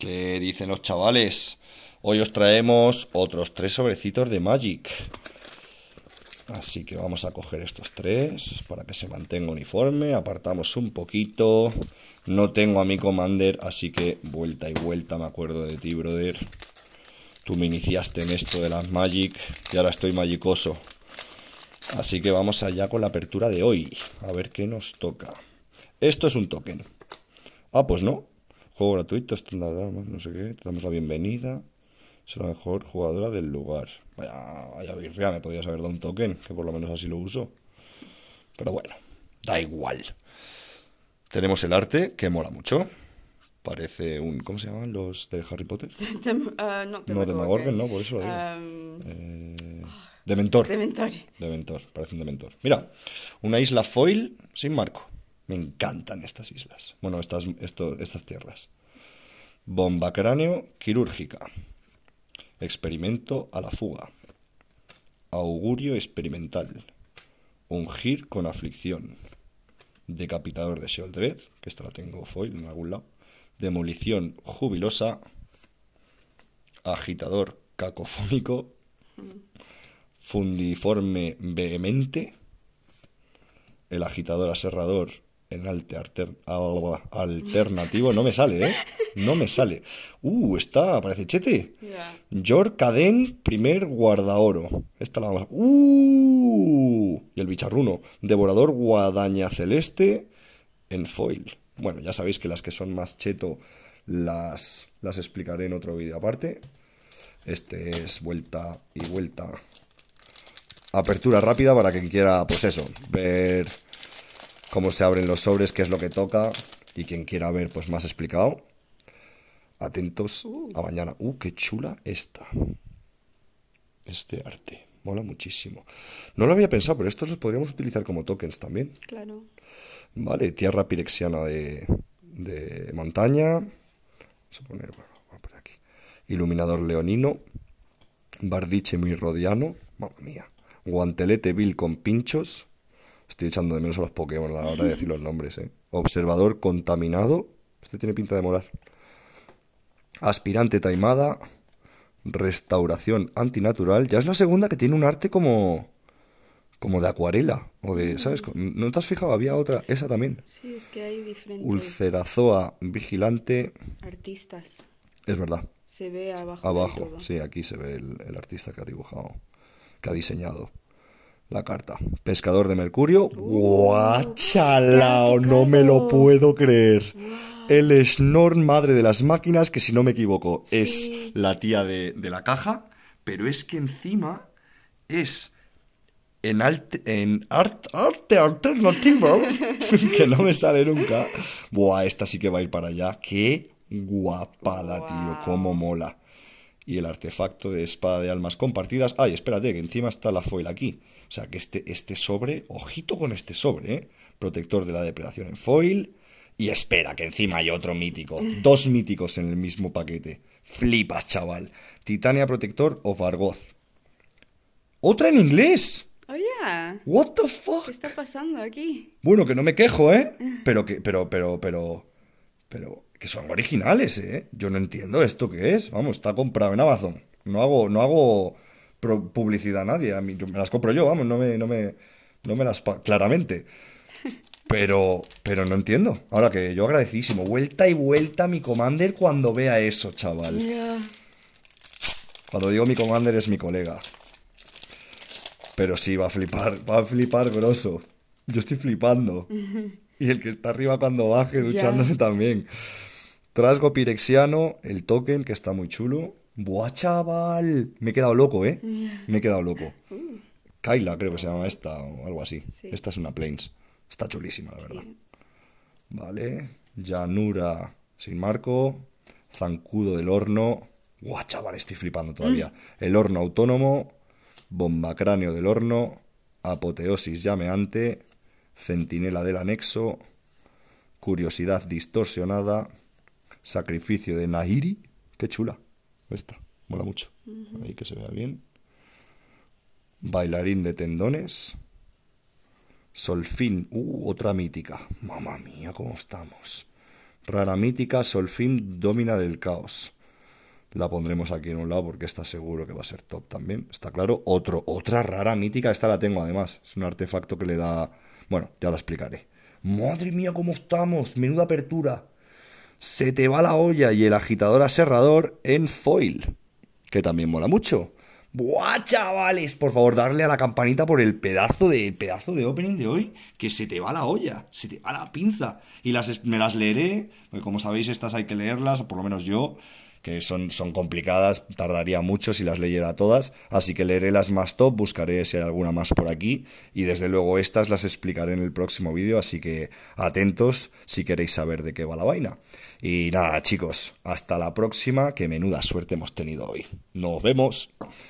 ¿Qué dicen los chavales? Hoy os traemos otros tres sobrecitos de Magic. Así que vamos a coger estos tres para que se mantenga uniforme. Apartamos un poquito. No tengo a mi commander, así que vuelta y vuelta me acuerdo de ti, brother. Tú me iniciaste en esto de las Magic y ahora estoy magicoso. Así que vamos allá con la apertura de hoy. A ver qué nos toca. Esto es un token. Ah, pues no. Juego gratuito, no sé qué. Te damos la bienvenida. Es la mejor jugadora del lugar. Vaya, vaya me podrías haber dado un token, que por lo menos así lo uso. Pero bueno, da igual. Tenemos el arte, que mola mucho. Parece un. ¿Cómo se llaman los de Harry Potter? Ah, no, de no no, por eso eh, Dementor. Dementor. Dementor, parece un Dementor. Mira, una isla foil sin marco. Me encantan estas islas. Bueno, estas, estas tierras. Bomba cráneo quirúrgica. Experimento a la fuga. Augurio experimental. Ungir con aflicción. Decapitador de Sheoldred, que esta la tengo foil en algún lado. Demolición jubilosa. Agitador cacofónico. Fundiforme vehemente. El agitador aserrador en alte, ah, alternativo, no me sale, ¿eh? No me sale. Uh, está, parece chete. Yor Caden, primer guardaoro. Esta la vamos a... Uh, y el bicharruno, devorador guadaña celeste en foil. Bueno, ya sabéis que las que son más cheto las, las explicaré en otro vídeo aparte. Este es vuelta y vuelta. Apertura rápida para quien quiera, pues eso, ver cómo se abren los sobres, qué es lo que toca y quien quiera ver pues más explicado. Atentos uh. a mañana. ¡Uh, qué chula esta! Este arte. Mola muchísimo. No lo había pensado, pero estos los podríamos utilizar como tokens también. Claro. Vale, tierra pirexiana de, montaña. Vamos a poner, bueno, aquí. Iluminador leonino. Bardiche muy rodiano. Mamma mía. Guantelete vil con pinchos. Estoy echando de menos a los Pokémon a la hora de decir los nombres, ¿eh? Observador contaminado. Este tiene pinta de morar. Aspirante taimada. Restauración antinatural. Ya es la segunda que tiene un arte como. como de acuarela. O de. ¿Sabes? Mm. ¿No te has fijado? Había otra. Esa también. Sí, es que hay diferentes. Ulcerazoa vigilante. Artistas. Es verdad. Se ve abajo. Abajo, sí, aquí se ve el artista que ha dibujado. que ha diseñado la carta. Pescador de Mercurio. Uh, ¡Guachalao! Oh, no me lo puedo creer. El Snorn, madre de las máquinas, que si no me equivoco es la tía de, la caja, pero es que encima es en, en arte alternativo, que no me sale nunca. Buah, esta sí que va a ir para allá. ¡Qué guapada, tío! ¡Cómo mola! y el artefacto de espada de almas compartidas. Ay, espérate, que encima está la foil aquí. O sea, que este, este sobre, ojito con este sobre, ¿eh? protector de la depredación en foil. Y espera, que encima hay otro mítico. Dos míticos en el mismo paquete. Flipas, chaval. Titania Protector o Vargoz. ¡Otra en inglés! Oh, What the fuck? ¿Qué está pasando aquí? Bueno, que no me quejo, ¿eh? Pero que, pero, pero, pero, pero, que son originales, ¿eh? Yo no entiendo esto que es. Vamos, está comprado en Amazon. No hago, no hago publicidad a nadie. me las compro yo, vamos, no me, no me, no me las... Claramente. Pero, pero no entiendo. Ahora que yo agradecísimo. Vuelta y vuelta mi commander cuando vea eso, chaval. Cuando digo mi commander es mi colega. Pero sí, va a flipar, va a flipar grosso. Yo estoy flipando. y el que está arriba cuando baje duchándose también. Trasgo pirexiano, el token, que está muy chulo. ¡Buah, chaval! Me he quedado loco, ¿eh? Me he quedado loco. Kaila, creo que se llama esta, o algo así. Esta es una Plains. Está chulísima, la verdad. Vale. Llanura sin marco. Zancudo del horno. ¡Buah, chaval! Estoy flipando todavía. Mm. El horno autónomo. Bomba cráneo del horno. Apoteosis llameante. Centinela del anexo. Curiosidad distorsionada. Sacrificio de Nahiri. Qué chula. Esta, mola mucho. Ahí que se vea bien. Bailarín de tendones. Solfín. Uh, otra mítica. mamá mía, cómo estamos. Rara mítica, Solfín, Domina del Caos. La pondremos aquí en un lado porque está seguro que va a ser top también. Está claro. Otro, otra rara mítica. Esta la tengo además. Es un artefacto que le da... Bueno, ya la explicaré. Madre mía, cómo estamos. Menuda apertura. Se te va la olla y el agitador aserrador en foil, que también mola mucho. ¡Buah, chavales! Por favor, darle a la campanita por el pedazo de, pedazo de opening de hoy, que se te va la olla, se te va la pinza. Y las, me las leeré, porque como sabéis, estas hay que leerlas, o por lo menos yo, que son, son complicadas, tardaría mucho si las leyera todas, así que leeré las más top, buscaré si hay alguna más por aquí, y desde luego estas las explicaré en el próximo vídeo, así que atentos si queréis saber de qué va la vaina. Y nada, chicos, hasta la próxima, que menuda suerte hemos tenido hoy. Nos vemos.